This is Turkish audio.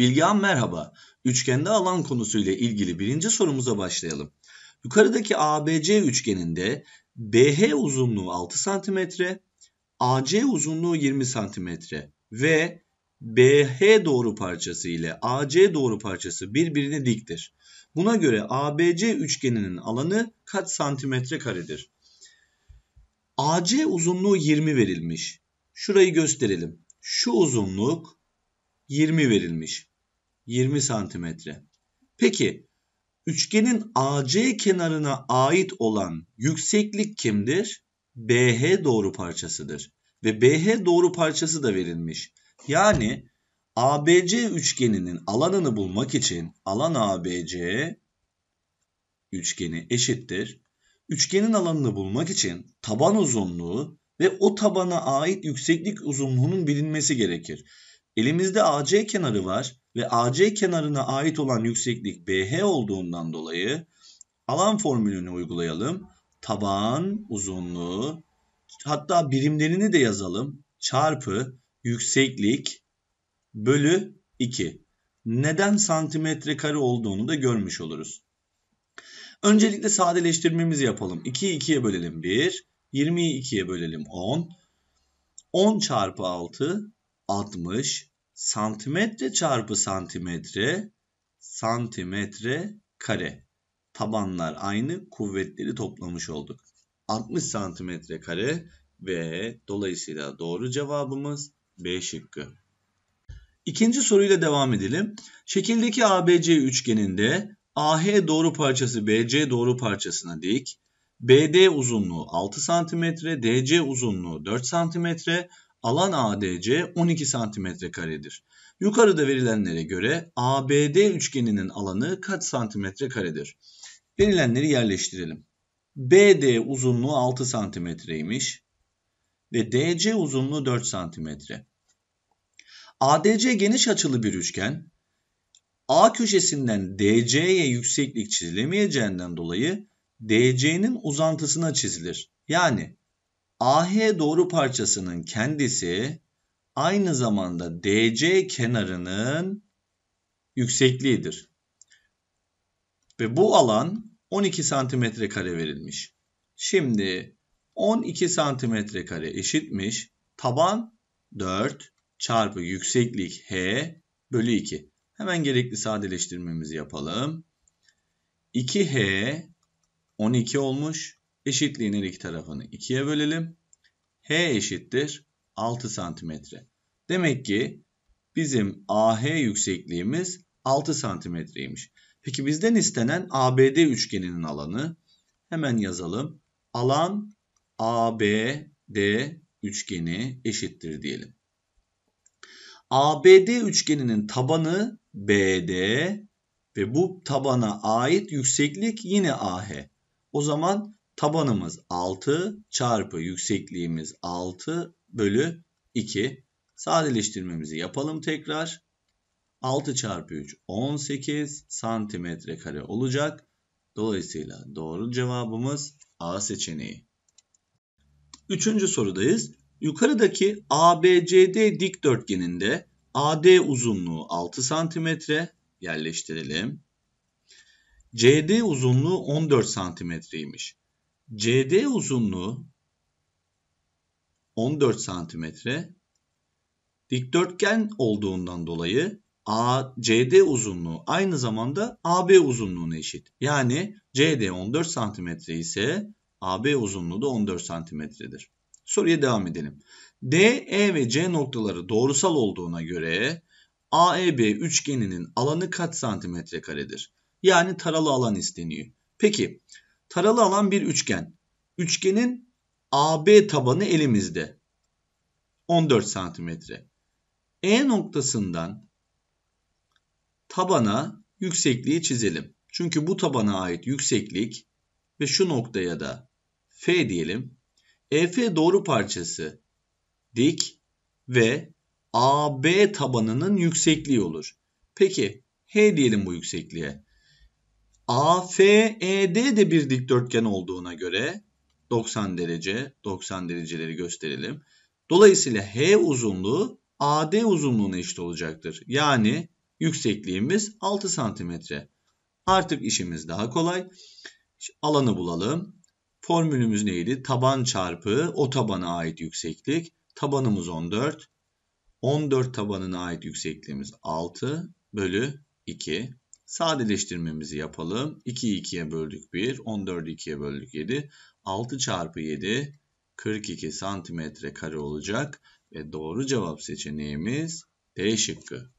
Bilgehan merhaba. Üçgende alan konusuyla ilgili birinci sorumuza başlayalım. Yukarıdaki ABC üçgeninde BH uzunluğu 6 cm, AC uzunluğu 20 cm ve BH doğru parçası ile AC doğru parçası birbirine diktir. Buna göre ABC üçgeninin alanı kaç santimetre karedir? AC uzunluğu 20 verilmiş. Şurayı gösterelim. Şu uzunluk 20 verilmiş. 20 santimetre. Peki üçgenin AC kenarına ait olan yükseklik kimdir? BH doğru parçasıdır. Ve BH doğru parçası da verilmiş. Yani ABC üçgeninin alanını bulmak için alan ABC üçgeni eşittir. Üçgenin alanını bulmak için taban uzunluğu ve o tabana ait yükseklik uzunluğunun bilinmesi gerekir. Elimizde AC kenarı var ve AC kenarına ait olan yükseklik BH olduğundan dolayı alan formülünü uygulayalım. Taban uzunluğu hatta birimlerini de yazalım. Çarpı yükseklik bölü 2. Neden santimetre kare olduğunu da görmüş oluruz. Öncelikle sadeleştirmemizi yapalım. 2'yi 2'ye bölelim 1. 20'yi 2'ye bölelim 10. 10 çarpı 6 60 santimetre çarpı santimetre santimetre kare. Tabanlar aynı kuvvetleri toplamış olduk. 60 santimetre kare ve dolayısıyla doğru cevabımız B şıkkı. İkinci soruyla devam edelim. Şekildeki ABC üçgeninde AH doğru parçası BC doğru parçasına dik, BD uzunluğu 6 cm, DC uzunluğu 4 cm, Alan ADC 12 santimetre karedir. Yukarıda verilenlere göre ABD üçgeninin alanı kaç santimetre karedir? Verilenleri yerleştirelim. BD uzunluğu 6 santimetreymiş ve DC uzunluğu 4 santimetre. ADC geniş açılı bir üçgen. A köşesinden DC'ye yükseklik çizilemeyeceğinden dolayı DC'nin uzantısına çizilir. Yani AH doğru parçasının kendisi aynı zamanda DC kenarının yüksekliğidir. Ve bu alan 12 santimetre kare verilmiş. Şimdi 12 santimetre kare eşitmiş taban 4 çarpı yükseklik h bölü 2. Hemen gerekli sadeleştirmemizi yapalım. 2h 12 olmuş. Eşitliğin her iki tarafını 2'ye bölelim. H eşittir 6 santimetre. Demek ki bizim AH yüksekliğimiz 6 santimetreymiş. Peki bizden istenen ABD üçgeninin alanı. Hemen yazalım. Alan ABD üçgeni eşittir diyelim. ABD üçgeninin tabanı BD ve bu tabana ait yükseklik yine AH. O zaman Tabanımız 6 çarpı yüksekliğimiz 6 bölü 2. Sadeleştirmemizi yapalım tekrar. 6 çarpı 3 18 santimetre kare olacak. Dolayısıyla doğru cevabımız A seçeneği. Üçüncü sorudayız. Yukarıdaki ABCD dikdörtgeninde AD uzunluğu 6 santimetre yerleştirelim. CD uzunluğu 14 santimetreymiş. CD uzunluğu 14 santimetre. Dikdörtgen olduğundan dolayı CD uzunluğu aynı zamanda AB uzunluğuna eşit. Yani CD 14 santimetre ise AB uzunluğu da 14 santimetredir. Soruya devam edelim. D, E ve C noktaları doğrusal olduğuna göre AEB üçgeninin alanı kaç santimetre karedir? Yani taralı alan isteniyor. Peki taralı alan bir üçgen. Üçgenin AB tabanı elimizde. 14 santimetre. E noktasından tabana yüksekliği çizelim. Çünkü bu tabana ait yükseklik ve şu noktaya da F diyelim. EF doğru parçası dik ve AB tabanının yüksekliği olur. Peki H diyelim bu yüksekliğe. AFED de bir dikdörtgen olduğuna göre 90 derece, 90 dereceleri gösterelim. Dolayısıyla H uzunluğu AD uzunluğuna eşit olacaktır. Yani yüksekliğimiz 6 santimetre. Artık işimiz daha kolay. Alanı bulalım. Formülümüz neydi? Taban çarpı o tabana ait yükseklik. Tabanımız 14. 14 tabanına ait yüksekliğimiz 6 bölü 2 sadeleştirmemizi yapalım. 2'yi 2'ye böldük 1, 14'ü 2'ye böldük 7. 6 çarpı 7 42 santimetre kare olacak ve doğru cevap seçeneğimiz D şıkkı.